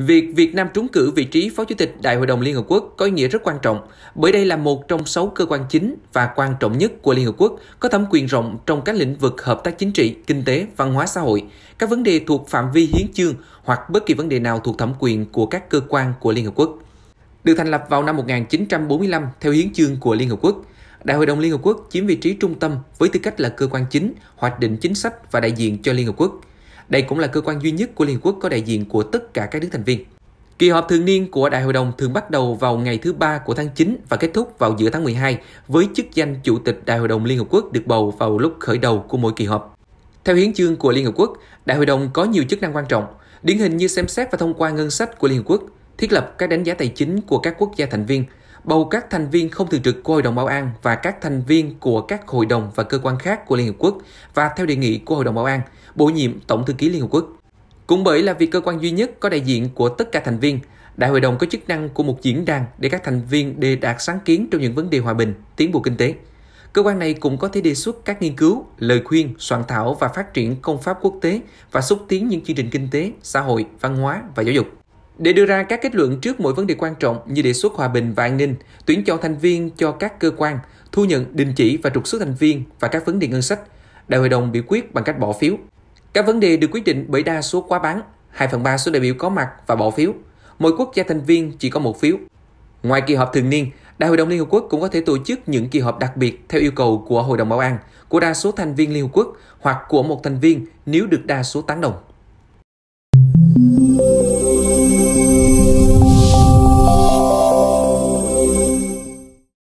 Việc Việt Nam trúng cử vị trí Phó Chủ tịch Đại hội đồng Liên Hợp Quốc có ý nghĩa rất quan trọng, bởi đây là một trong sáu cơ quan chính và quan trọng nhất của Liên Hợp Quốc có thẩm quyền rộng trong các lĩnh vực hợp tác chính trị, kinh tế, văn hóa xã hội, các vấn đề thuộc phạm vi hiến chương hoặc bất kỳ vấn đề nào thuộc thẩm quyền của các cơ quan của Liên Hợp Quốc. Được thành lập vào năm 1945 theo hiến chương của Liên Hợp Quốc, Đại hội đồng Liên Hợp Quốc chiếm vị trí trung tâm với tư cách là cơ quan chính, hoạch định chính sách và đại diện cho Liên Hợp Quốc – đây cũng là cơ quan duy nhất của Liên Hợp Quốc có đại diện của tất cả các nước thành viên. Kỳ họp thường niên của Đại hội đồng thường bắt đầu vào ngày thứ ba của tháng 9 và kết thúc vào giữa tháng 12 với chức danh Chủ tịch Đại hội đồng Liên Hợp Quốc được bầu vào lúc khởi đầu của mỗi kỳ họp. Theo hiến chương của Liên Hợp Quốc, Đại hội đồng có nhiều chức năng quan trọng, điển hình như xem xét và thông qua ngân sách của Liên Hợp Quốc, thiết lập các đánh giá tài chính của các quốc gia thành viên, bầu các thành viên không thường trực của Hội đồng Bảo an và các thành viên của các hội đồng và cơ quan khác của Liên Hợp Quốc và theo đề nghị của Hội đồng Bảo an, bổ nhiệm Tổng thư ký Liên Hợp Quốc. Cũng bởi là vì cơ quan duy nhất có đại diện của tất cả thành viên, Đại hội đồng có chức năng của một diễn đàn để các thành viên đề đạt sáng kiến trong những vấn đề hòa bình, tiến bộ kinh tế. Cơ quan này cũng có thể đề xuất các nghiên cứu, lời khuyên, soạn thảo và phát triển công pháp quốc tế và xúc tiến những chương trình kinh tế, xã hội, văn hóa và giáo dục. Để đưa ra các kết luận trước mỗi vấn đề quan trọng như đề xuất hòa bình và an ninh, tuyển chọn thành viên cho các cơ quan, thu nhận, đình chỉ và trục xuất thành viên và các vấn đề ngân sách, Đại hội đồng biểu quyết bằng cách bỏ phiếu. Các vấn đề được quyết định bởi đa số quá bán, 2 phần 3 số đại biểu có mặt và bỏ phiếu. Mỗi quốc gia thành viên chỉ có một phiếu. Ngoài kỳ họp thường niên, Đại hội đồng Liên Hợp Quốc cũng có thể tổ chức những kỳ họp đặc biệt theo yêu cầu của Hội đồng Bảo an, của đa số thành viên Liên Hợp Quốc hoặc của một thành viên nếu được đa số tán đồng.